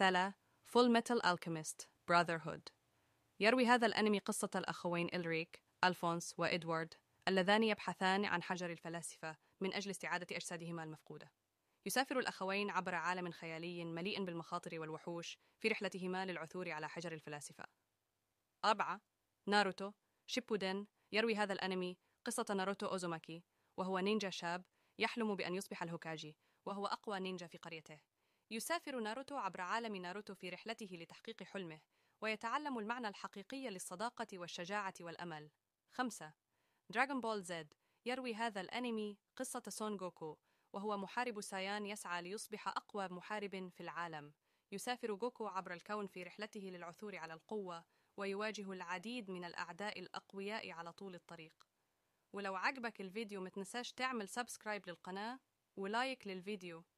ثلا فول Metal ألكيميست Brotherhood يروي هذا الأنمي قصة الأخوين إلريك ألفونس وإدوارد اللذان يبحثان عن حجر الفلاسفة من أجل استعادة أجسادهما المفقودة يسافر الأخوين عبر عالم خيالي مليء بالمخاطر والوحوش في رحلتهما للعثور على حجر الفلاسفة أربعة ناروتو شيبودن يروي هذا الأنمي قصة ناروتو أوزوماكي وهو نينجا شاب يحلم بأن يصبح الهوكاجي وهو أقوى نينجا في قريته يسافر ناروتو عبر عالم ناروتو في رحلته لتحقيق حلمه ويتعلم المعنى الحقيقي للصداقة والشجاعة والأمل 5. دراغون بول زد يروي هذا الأنمي قصة سون جوكو وهو محارب سايان يسعى ليصبح أقوى محارب في العالم يسافر جوكو عبر الكون في رحلته للعثور على القوة ويواجه العديد من الأعداء الأقوياء على طول الطريق ولو عجبك الفيديو متنساش تعمل سبسكرايب للقناة ولايك للفيديو